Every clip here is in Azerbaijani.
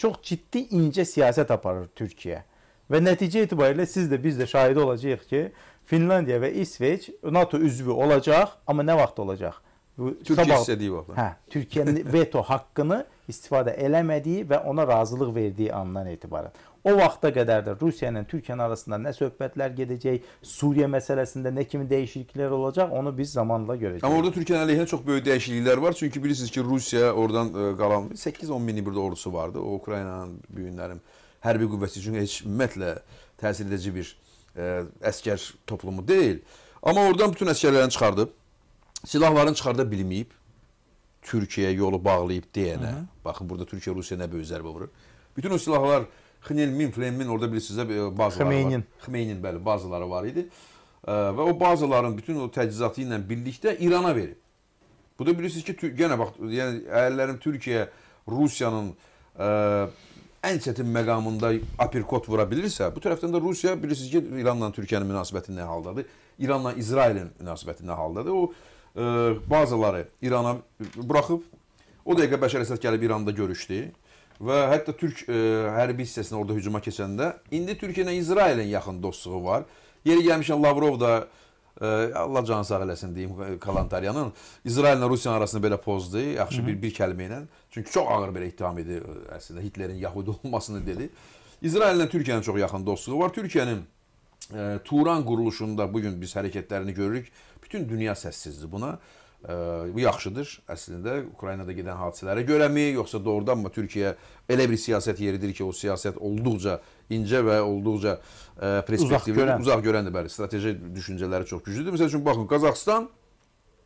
Çox ciddi incə siyasət aparır Türkiyə. Və nəticə etibarilə siz də biz də şahid olacağıq ki, Finlandiya və İsveç NATO üzvü olacaq, amma nə vaxt olacaq? Türkiyə sabah, istədiyi vaxt. Hə, Türkiyənin veto haqqını istifadə eləmədiyi və ona razılıq verdiyi andan etibarən. O vaxta qədər də Rusiya ilə Türkiyənin arasında nə söhbətlər gedəcək, Suriya məsələsində nə kimi dəyişikliklər olacaq, onu biz zamanla görəcəyik. Amma orada Türkiyənin əleyhinə çox böyük dəyişikliklər var. Çünki bilirsiniz ki, Rusiya oradan qalan 8-10 minlik bir ordusu vardı. O Ukraynanın bugünlərim hərbi qüvvəsi üçün heç ümumiyyətlə təsir edici bir ə, e, əskər toplumu deyil. Amma oradan bütün əskərlərini çıxardıb silahlarını çıxarda bilməyib. Türkiyə yolu bağlayıb deyənə. Hı -hı. Baxın burada Türkiyə Rusiya nə böyük zərbə vurur. Bütün o silahlar Xnelmin, Flemin orada bilirsiniz də e, bazaları Xmeynin. var. Xmeynin bəli, bazaları var idi. E, və o bazaların bütün o təchizatı ilə birlikdə İrana verib. Bu da bilirsiniz ki, yenə bax, yəni əyərlərim Türkiyə Rusiyanın e, ən çətin məqamında aperkot vura bilirsə, bu tərəfdən də Rusiya bilirsiniz ki, İranla Türkiyənin münasibəti nə haldadır? İranla İsrailin münasibəti nə haldadır? O bazaları İrana buraxıb. O dəqiqə Bəşər Əsəd gəlib İranda görüşdü və hətta Türk ə, e, hərbi hissəsinə orada hücuma keçəndə indi Türkiyə ilə İsrailin yaxın dostluğu var. Yeri gəlmişən Lavrov da ə, e, Allah canı sağ eləsin deyim e, Kalantaryanın İsraillə Rusiyanın arasında belə pozdu, yaxşı bir bir kəlmə ilə. Çünki çox ağır belə ittiham idi əslində Hitlerin yəhudi olmasını dedi. İsraillə Türkiyənin çox yaxın dostluğu var. Türkiyənin e, Turan quruluşunda bu gün biz hərəkətlərini görürük. Bütün dünya səssizdir buna. E, bu yaxşıdır əslində Ukraynada gedən hadisələrə görəmi, yoxsa doğrudanmı Türkiyə elə bir siyasət yeridir ki, o siyasət olduqca incə və olduqca e, perspektivli, uzaq, görən. uzaq görəndir bəli. Strateji düşüncələri çox güclüdür. Məsəl üçün baxın Qazaxstan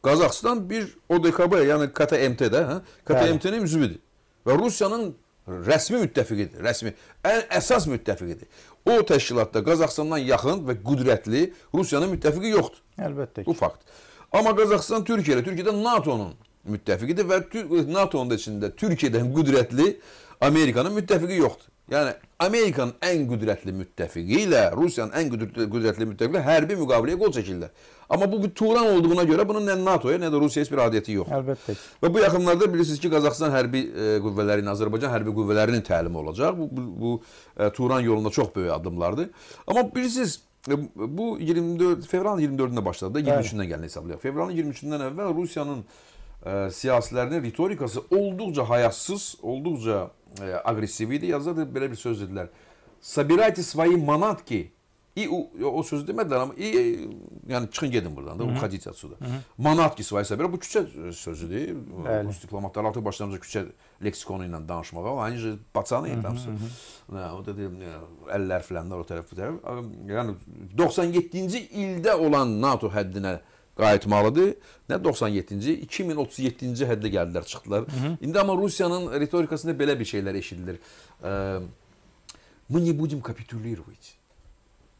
Qazaxstan bir ODKB, yəni KTMT-də, hə? KTMT-nin üzvüdür. Və Rusiyanın rəsmi müttəfiqidir, rəsmi, ən əsas müttəfiqidir. O təşkilatda Qazaxıstandan yaxın və qüdrətli Rusiyanın müttəfiqi yoxdur. Əlbəttə ki. Bu fakt. Amma Qazaxıstan Türkiyə ilə, Türkiyədə NATO-nun müttəfiqidir və NATO-nun da içində Türkiyədən qüdrətli Amerikanın müttəfiqi yoxdur. Yəni Amerikanın ən qüdrətli müttəfiqi ilə Rusiyanın ən qüdrətli, qüdrətli müttəfiqi hərbi müqaviləyə qol çəkirlər. Amma bu bir turan olduğuna görə bunun nə NATO-ya, nə də Rusiyaya heç bir adiyyəti yoxdur. Əlbəttə. Və bu yaxınlarda bilirsiniz ki, Qazaxıstan hərbi e, qüvvələrinin, Azərbaycan hərbi qüvvələrinin təlimi olacaq. Bu, bu, bu e, turan yolunda çox böyük addımlardır. Amma bilirsiniz, e, bu 24 fevralın 24-də başladı da 23-dən gəlin hesablayaq. Fevralın 23-dən əvvəl Rusiyanın e, siyasilərin ritorikası olduqca hayatsız, olduqca e, agresiv idi. Yazıda da belə bir söz dedilər. Sabirayte svoyi manatki. İ o, o sözü demədilər amma i e, yəni çıxın gedin burdan da Ukadica suda. Manatki svoyi sabirə bu küçə sözüdür. Bəli. Rus diplomatları artıq başlamışdı küçə leksikonu ilə danışmağa. Aynı şey Bacanı etəmsə. Nə o dedi əllər filanlar o tərəf bu tərəf. Yəni 97-ci ildə olan NATO həddinə qayıtmalıdır. Nə 97-ci, 2037-ci həddə gəldilər, çıxdılar. Hı -hı. İndi amma Rusiyanın ritorikasında belə bir şeylər eşidilir. Мы не будем капитулировать.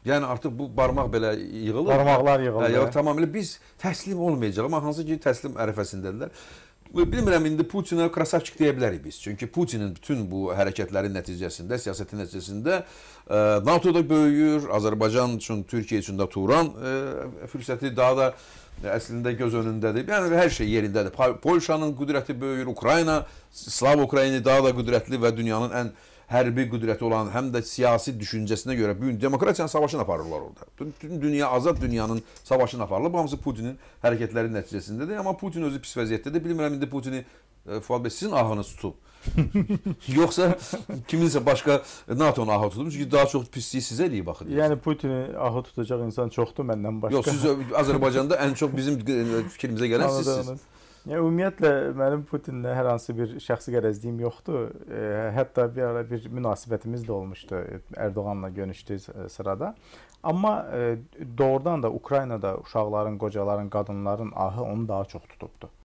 Yəni artıq bu barmaq belə yığılır. Barmaqlar yığılır. Hə, yəni tamamilə biz təslim olmayacağıq, amma hansı ki təslim ərəfəsindədirlər bilmirəm indi Putinə krasavçik deyə bilərik biz. Çünki Putinin bütün bu hərəkətlərin nəticəsində, siyasətin nəticəsində e, NATO da böyüyür, Azərbaycan üçün, Türkiyə üçün də Turan e, fürsəti daha da əslində göz önündədir. Yəni hər şey yerindədir. Polşanın qüdrəti böyüyür, Ukrayna, Slav Ukrayna daha da qüdrətli və dünyanın ən hərbi qüdrəti olan, həm də siyasi düşüncəsinə görə bu gün demokratiyanın savaşını aparırlar orada. Bütün dünya, azad dünyanın savaşını aparılıb. Hamısı Putinin hərəkətləri nəticəsindədir. Amma Putin özü pis vəziyyətdədir. Bilmirəm indi Putini e, Fuad bəy sizin ahınız tutub. Yoxsa kiminsə başqa NATO-nun ahı tutub. Çünki daha çox pisliyi sizə eləyib axı. Yəni Putini ahı tutacaq insan çoxdur məndən başqa. Yox, siz Azərbaycanda ən çox bizim e, fikrimizə gələn sizsiniz. Yəni ümumiyyətlə mənim Putinlə hər hansı bir şəxsi qərəzliyim yoxdur. E, hətta bir ara bir münasibətimiz də olmuşdu. E, Ərdoğanla görüşdük e, sırada. Amma e, doğrudan da Ukraynada uşaqların, qocaların, qadınların ahı onu daha çox tutubdu.